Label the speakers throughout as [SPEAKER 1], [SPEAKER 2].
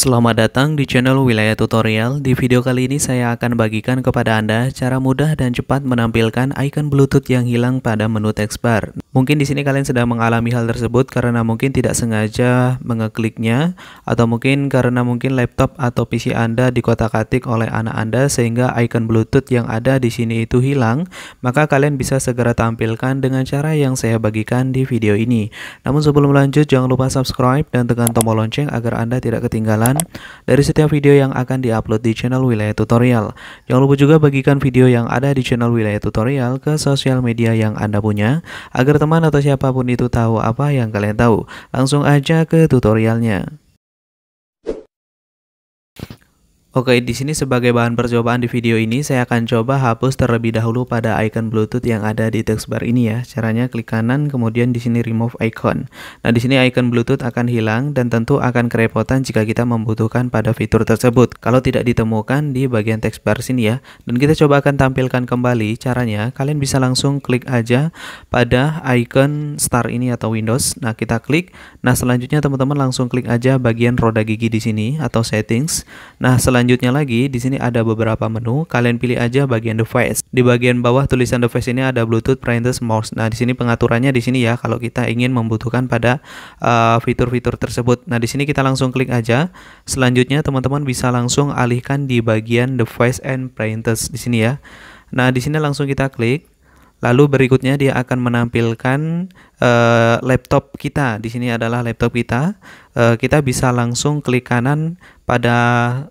[SPEAKER 1] Selamat datang di channel Wilayah Tutorial. Di video kali ini saya akan bagikan kepada Anda cara mudah dan cepat menampilkan icon Bluetooth yang hilang pada menu textbar. Mungkin di sini kalian sedang mengalami hal tersebut karena mungkin tidak sengaja mengekliknya atau mungkin karena mungkin laptop atau PC Anda dikotak-atik oleh anak Anda sehingga icon Bluetooth yang ada di sini itu hilang, maka kalian bisa segera tampilkan dengan cara yang saya bagikan di video ini. Namun sebelum lanjut jangan lupa subscribe dan tekan tombol lonceng agar Anda tidak ketinggalan dari setiap video yang akan diupload di channel Wilayah Tutorial. Jangan lupa juga bagikan video yang ada di channel Wilayah Tutorial ke sosial media yang Anda punya, agar teman atau siapapun itu tahu apa yang kalian tahu. Langsung aja ke tutorialnya. Oke, di sini sebagai bahan percobaan di video ini, saya akan coba hapus terlebih dahulu pada icon Bluetooth yang ada di text bar ini ya. Caranya klik kanan, kemudian di sini remove icon. Nah, di sini icon Bluetooth akan hilang dan tentu akan kerepotan jika kita membutuhkan pada fitur tersebut. Kalau tidak ditemukan di bagian text bar sini ya. Dan kita coba akan tampilkan kembali caranya. Kalian bisa langsung klik aja pada icon star ini atau Windows. Nah, kita klik. Nah, selanjutnya teman-teman langsung klik aja bagian roda gigi di sini atau settings. Nah, selanjutnya selanjutnya lagi, di sini ada beberapa menu. Kalian pilih aja bagian device. Di bagian bawah tulisan device ini ada Bluetooth, Parental, Mouse. Nah, di sini pengaturannya di sini ya kalau kita ingin membutuhkan pada eh, fitur-fitur uh, tersebut. Nah, di sini kita langsung klik aja. Selanjutnya teman-teman bisa langsung alihkan di bagian device and printers di sini ya. Nah, di sini langsung kita klik. Lalu berikutnya dia akan menampilkan uh, laptop kita. Di sini adalah laptop kita. Uh, kita bisa langsung klik kanan pada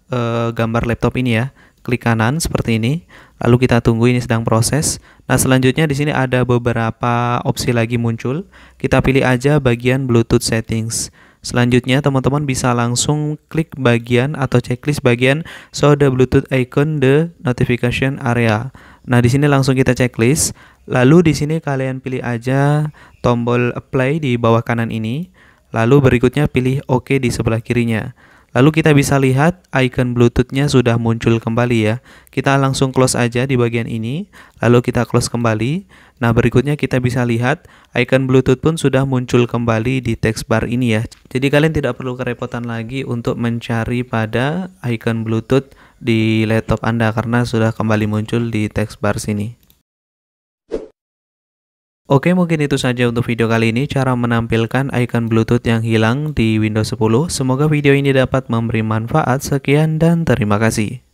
[SPEAKER 1] uh, gambar laptop ini ya. Klik kanan seperti ini. Lalu kita tunggu ini sedang proses. Nah, selanjutnya di sini ada beberapa opsi lagi muncul. Kita pilih aja bagian Bluetooth settings. Selanjutnya, teman-teman bisa langsung klik bagian atau checklist bagian show the Bluetooth icon the notification area. Nah, di sini langsung kita checklist. Lalu di sini kalian pilih aja tombol apply di bawah kanan ini. Lalu berikutnya pilih OK di sebelah kirinya. Lalu kita bisa lihat icon Bluetoothnya sudah muncul kembali ya. Kita langsung close aja di bagian ini, lalu kita close kembali. Nah, berikutnya kita bisa lihat icon Bluetooth pun sudah muncul kembali di text bar ini ya. Jadi kalian tidak perlu kerepotan lagi untuk mencari pada icon Bluetooth di laptop Anda karena sudah kembali muncul di text bar sini. Oke mungkin itu saja untuk video kali ini cara menampilkan icon bluetooth yang hilang di Windows 10. Semoga video ini dapat memberi manfaat. Sekian dan terima kasih.